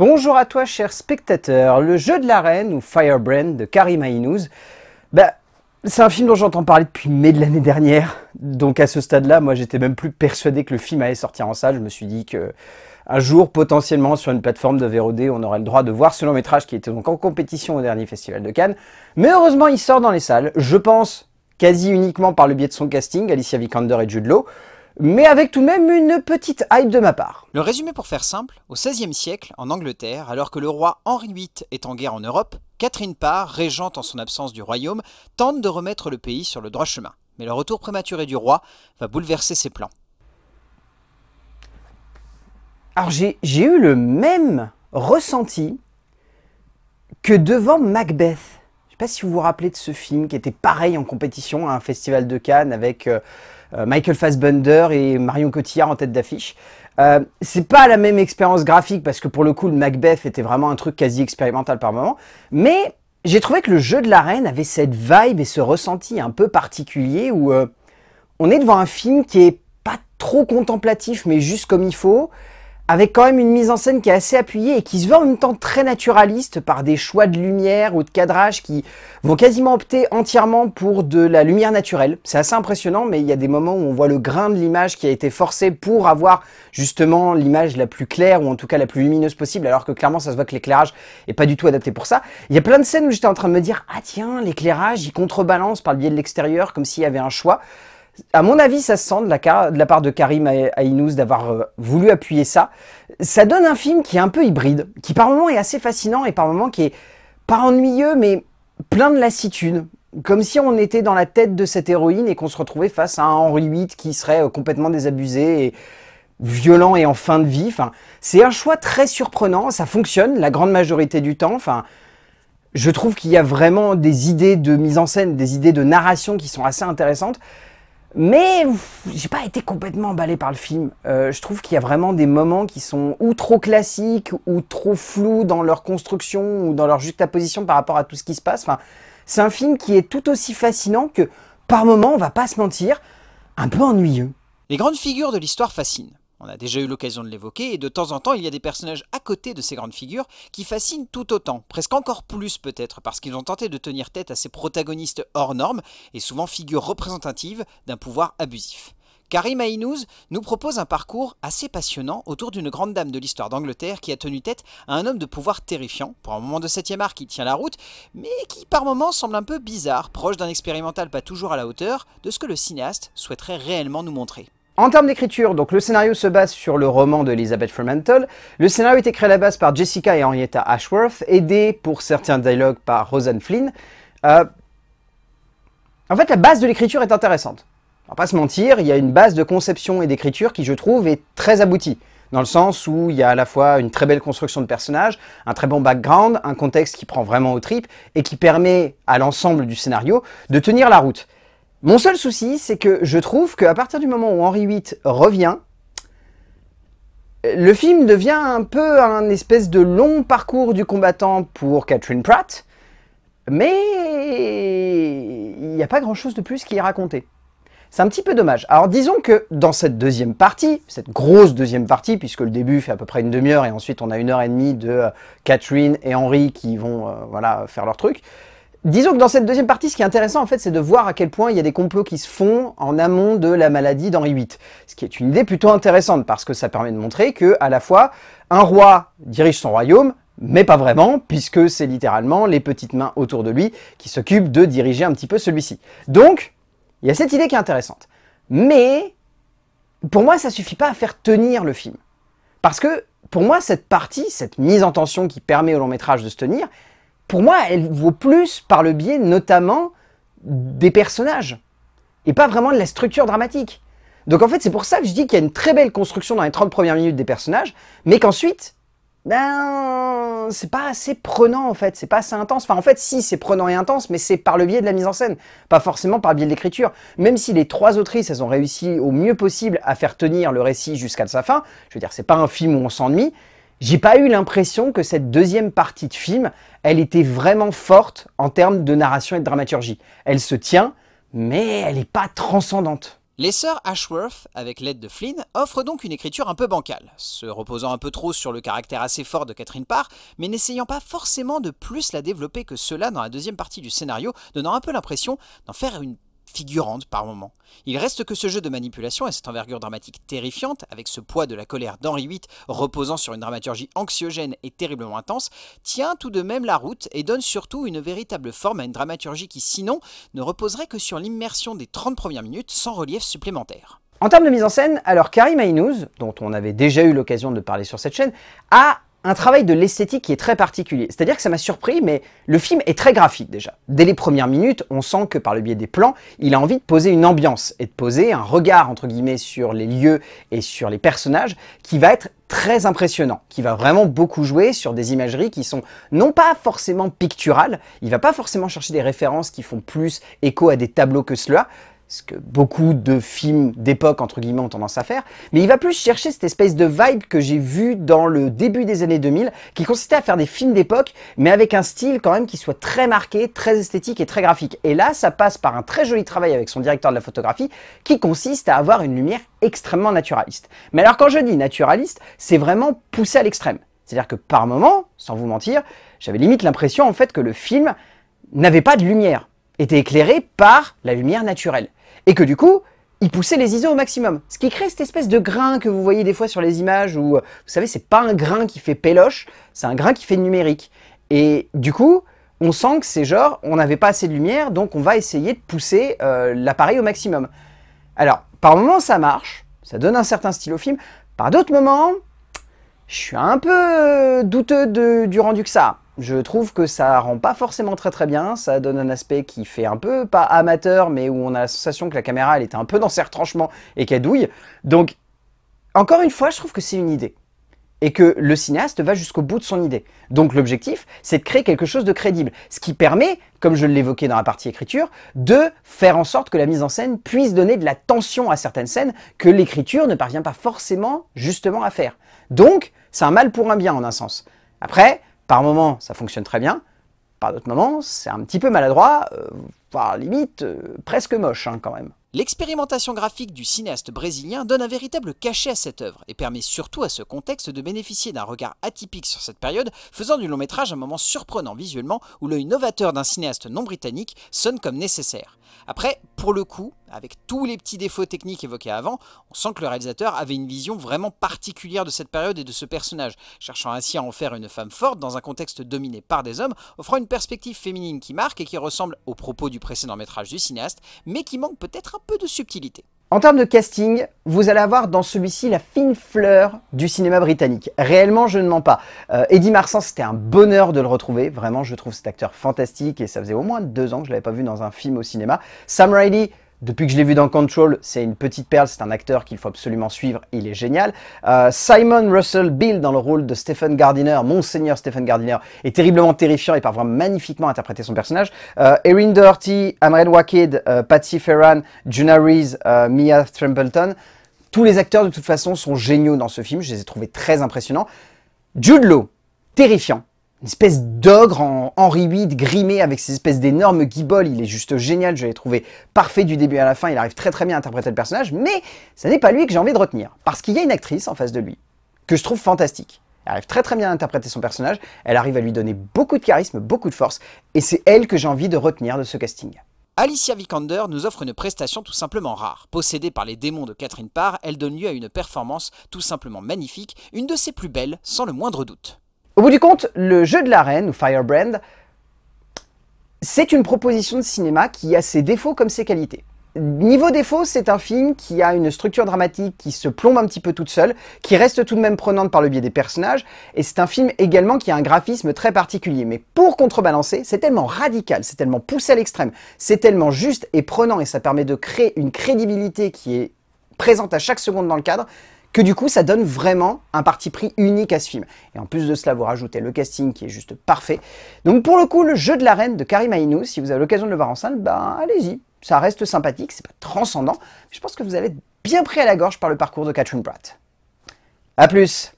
Bonjour à toi cher spectateur, le jeu de la reine ou Firebrand de Karim Ainouz, bah, c'est un film dont j'entends parler depuis mai de l'année dernière, donc à ce stade-là, moi j'étais même plus persuadé que le film allait sortir en salle, je me suis dit que un jour, potentiellement sur une plateforme de VOD, on aurait le droit de voir ce long métrage qui était donc en compétition au dernier festival de Cannes, mais heureusement il sort dans les salles, je pense quasi uniquement par le biais de son casting, Alicia Vikander et Jude Law, mais avec tout de même une petite hype de ma part. Le résumé pour faire simple, au XVIe siècle, en Angleterre, alors que le roi Henri VIII est en guerre en Europe, Catherine Parr, régente en son absence du royaume, tente de remettre le pays sur le droit chemin. Mais le retour prématuré du roi va bouleverser ses plans. Alors j'ai eu le même ressenti que devant Macbeth pas si vous vous rappelez de ce film qui était pareil en compétition à un festival de Cannes avec euh, euh, Michael Fassbender et Marion Cotillard en tête d'affiche. Euh, c'est pas la même expérience graphique parce que pour le coup le Macbeth était vraiment un truc quasi expérimental par moment, mais j'ai trouvé que le jeu de l'arène avait cette vibe et ce ressenti un peu particulier où euh, on est devant un film qui est pas trop contemplatif mais juste comme il faut, avec quand même une mise en scène qui est assez appuyée et qui se voit en même temps très naturaliste par des choix de lumière ou de cadrage qui vont quasiment opter entièrement pour de la lumière naturelle. C'est assez impressionnant, mais il y a des moments où on voit le grain de l'image qui a été forcé pour avoir justement l'image la plus claire ou en tout cas la plus lumineuse possible, alors que clairement ça se voit que l'éclairage est pas du tout adapté pour ça. Il y a plein de scènes où j'étais en train de me dire « Ah tiens, l'éclairage, il contrebalance par le biais de l'extérieur comme s'il y avait un choix » à mon avis, ça se sent de la, part de Karim Aïnous d'avoir euh, voulu appuyer ça. Ça donne un film qui est un peu hybride, qui par moment est assez fascinant et par moments qui est pas ennuyeux, mais plein de lassitude. Comme si on était dans la tête de cette héroïne et qu'on se retrouvait face à un Henri VIII qui serait euh, complètement désabusé et violent et en fin de vie. c'est un choix très surprenant, ça fonctionne la grande majorité du temps. Enfin, je trouve qu'il y a vraiment des idées de mise en scène, des idées de narration qui sont assez intéressantes. Mais j'ai pas été complètement emballé par le film. Euh, je trouve qu'il y a vraiment des moments qui sont ou trop classiques ou trop flous dans leur construction ou dans leur juxtaposition par rapport à tout ce qui se passe. Enfin, c'est un film qui est tout aussi fascinant que, par moments, on va pas se mentir, un peu ennuyeux. Les grandes figures de l'histoire fascinent. On a déjà eu l'occasion de l'évoquer, et de temps en temps, il y a des personnages à côté de ces grandes figures qui fascinent tout autant, presque encore plus peut-être, parce qu'ils ont tenté de tenir tête à ces protagonistes hors normes, et souvent figures représentatives d'un pouvoir abusif. Karim Ainouz nous propose un parcours assez passionnant autour d'une grande dame de l'histoire d'Angleterre qui a tenu tête à un homme de pouvoir terrifiant, pour un moment de 7 art qui tient la route, mais qui par moments semble un peu bizarre, proche d'un expérimental pas toujours à la hauteur de ce que le cinéaste souhaiterait réellement nous montrer. En termes d'écriture, donc le scénario se base sur le roman d'Elizabeth Fremantle. Le scénario est écrit à la base par Jessica et Henrietta Ashworth, aidé pour certains dialogues par Rosanne Flynn. Euh, en fait, la base de l'écriture est intéressante. On va pas se mentir, il y a une base de conception et d'écriture qui, je trouve, est très aboutie. Dans le sens où il y a à la fois une très belle construction de personnages, un très bon background, un contexte qui prend vraiment au trip et qui permet à l'ensemble du scénario de tenir la route. Mon seul souci, c'est que je trouve qu'à partir du moment où Henri VIII revient, le film devient un peu un espèce de long parcours du combattant pour Catherine Pratt, mais il n'y a pas grand-chose de plus qui est raconté. C'est un petit peu dommage. Alors disons que dans cette deuxième partie, cette grosse deuxième partie, puisque le début fait à peu près une demi-heure et ensuite on a une heure et demie de euh, Catherine et Henri qui vont euh, voilà, faire leur truc, Disons que dans cette deuxième partie, ce qui est intéressant, en fait, c'est de voir à quel point il y a des complots qui se font en amont de la maladie d'Henri VIII. Ce qui est une idée plutôt intéressante, parce que ça permet de montrer que, à la fois, un roi dirige son royaume, mais pas vraiment, puisque c'est littéralement les petites mains autour de lui qui s'occupent de diriger un petit peu celui-ci. Donc, il y a cette idée qui est intéressante. Mais, pour moi, ça suffit pas à faire tenir le film. Parce que, pour moi, cette partie, cette mise en tension qui permet au long métrage de se tenir, pour moi, elle vaut plus par le biais notamment des personnages et pas vraiment de la structure dramatique. Donc en fait, c'est pour ça que je dis qu'il y a une très belle construction dans les 30 premières minutes des personnages, mais qu'ensuite, ben, c'est pas assez prenant en fait, c'est pas assez intense. Enfin, en fait, si, c'est prenant et intense, mais c'est par le biais de la mise en scène, pas forcément par le biais de l'écriture. Même si les trois autrices, elles ont réussi au mieux possible à faire tenir le récit jusqu'à sa fin, je veux dire, c'est pas un film où on s'ennuie, j'ai pas eu l'impression que cette deuxième partie de film, elle était vraiment forte en termes de narration et de dramaturgie. Elle se tient, mais elle n'est pas transcendante. Les sœurs Ashworth, avec l'aide de Flynn, offrent donc une écriture un peu bancale, se reposant un peu trop sur le caractère assez fort de Catherine Parr, mais n'essayant pas forcément de plus la développer que cela dans la deuxième partie du scénario, donnant un peu l'impression d'en faire une figurante par moments. Il reste que ce jeu de manipulation et cette envergure dramatique terrifiante, avec ce poids de la colère d'Henri VIII reposant sur une dramaturgie anxiogène et terriblement intense, tient tout de même la route et donne surtout une véritable forme à une dramaturgie qui sinon ne reposerait que sur l'immersion des 30 premières minutes sans relief supplémentaire. En termes de mise en scène, alors Karim Ainouz, dont on avait déjà eu l'occasion de parler sur cette chaîne, a un travail de l'esthétique qui est très particulier. C'est-à-dire que ça m'a surpris, mais le film est très graphique déjà. Dès les premières minutes, on sent que par le biais des plans, il a envie de poser une ambiance et de poser un regard, entre guillemets, sur les lieux et sur les personnages qui va être très impressionnant, qui va vraiment beaucoup jouer sur des imageries qui sont non pas forcément picturales, il va pas forcément chercher des références qui font plus écho à des tableaux que cela, ce que beaucoup de films d'époque, entre guillemets, ont tendance à faire, mais il va plus chercher cette espèce de vibe que j'ai vu dans le début des années 2000, qui consistait à faire des films d'époque, mais avec un style quand même qui soit très marqué, très esthétique et très graphique. Et là, ça passe par un très joli travail avec son directeur de la photographie, qui consiste à avoir une lumière extrêmement naturaliste. Mais alors quand je dis naturaliste, c'est vraiment poussé à l'extrême. C'est-à-dire que par moment, sans vous mentir, j'avais limite l'impression en fait que le film n'avait pas de lumière, était éclairé par la lumière naturelle et que du coup, il poussait les ISO au maximum. Ce qui crée cette espèce de grain que vous voyez des fois sur les images où, vous savez, c'est pas un grain qui fait péloche, c'est un grain qui fait numérique. Et du coup, on sent que c'est genre, on n'avait pas assez de lumière, donc on va essayer de pousser euh, l'appareil au maximum. Alors, par moments, ça marche, ça donne un certain style au film. Par d'autres moments, je suis un peu euh, douteux du rendu que ça. Je trouve que ça rend pas forcément très très bien, ça donne un aspect qui fait un peu, pas amateur, mais où on a la sensation que la caméra elle est un peu dans ses retranchements et qu'elle douille. Donc, encore une fois, je trouve que c'est une idée et que le cinéaste va jusqu'au bout de son idée. Donc l'objectif, c'est de créer quelque chose de crédible, ce qui permet, comme je l'évoquais dans la partie écriture, de faire en sorte que la mise en scène puisse donner de la tension à certaines scènes que l'écriture ne parvient pas forcément justement à faire. Donc, c'est un mal pour un bien en un sens. Après, par moments, ça fonctionne très bien. Par d'autres moments, c'est un petit peu maladroit, euh, voire limite euh, presque moche hein, quand même. L'expérimentation graphique du cinéaste brésilien donne un véritable cachet à cette œuvre et permet surtout à ce contexte de bénéficier d'un regard atypique sur cette période, faisant du long métrage un moment surprenant visuellement où l'œil novateur d'un cinéaste non britannique sonne comme nécessaire. Après, pour le coup, avec tous les petits défauts techniques évoqués avant, on sent que le réalisateur avait une vision vraiment particulière de cette période et de ce personnage, cherchant ainsi à en faire une femme forte dans un contexte dominé par des hommes, offrant une perspective féminine qui marque et qui ressemble aux propos du précédent métrage du cinéaste, mais qui manque peut-être un peu de subtilité. En termes de casting, vous allez avoir dans celui-ci la fine fleur du cinéma britannique. Réellement, je ne mens pas. Euh, Eddie Marsan, c'était un bonheur de le retrouver. Vraiment, je trouve cet acteur fantastique et ça faisait au moins deux ans que je ne l'avais pas vu dans un film au cinéma. Sam Riley, depuis que je l'ai vu dans Control, c'est une petite perle, c'est un acteur qu'il faut absolument suivre, il est génial. Euh, Simon Russell Bill dans le rôle de Stephen Gardiner, Monseigneur Stephen Gardiner, est terriblement terrifiant et parvient magnifiquement à interpréter son personnage. Euh, Erin Doherty, Amren Wakid, euh, Ferran, Juna Rees, euh, Mia Trembleton, tous les acteurs de toute façon sont géniaux dans ce film, je les ai trouvés très impressionnants. Jude Law, terrifiant, une espèce d'ogre en Henri VIII grimé avec ses espèces d'énormes guiboles. Il est juste génial, je l'ai trouvé parfait du début à la fin, il arrive très très bien à interpréter le personnage, mais ce n'est pas lui que j'ai envie de retenir, parce qu'il y a une actrice en face de lui, que je trouve fantastique. Elle arrive très très bien à interpréter son personnage, elle arrive à lui donner beaucoup de charisme, beaucoup de force, et c'est elle que j'ai envie de retenir de ce casting. Alicia Vikander nous offre une prestation tout simplement rare. Possédée par les démons de Catherine Parr, elle donne lieu à une performance tout simplement magnifique, une de ses plus belles, sans le moindre doute. Au bout du compte, le jeu de la reine, ou Firebrand, c'est une proposition de cinéma qui a ses défauts comme ses qualités. Niveau défaut, c'est un film qui a une structure dramatique qui se plombe un petit peu toute seule, qui reste tout de même prenante par le biais des personnages, et c'est un film également qui a un graphisme très particulier. Mais pour contrebalancer, c'est tellement radical, c'est tellement poussé à l'extrême, c'est tellement juste et prenant, et ça permet de créer une crédibilité qui est présente à chaque seconde dans le cadre, que du coup ça donne vraiment un parti pris unique à ce film. Et en plus de cela, vous rajoutez le casting qui est juste parfait. Donc pour le coup, le jeu de la reine de Karim Ainou, si vous avez l'occasion de le voir en salle, ben allez-y, ça reste sympathique, c'est pas transcendant, mais je pense que vous allez être bien pris à la gorge par le parcours de Catherine Pratt. A plus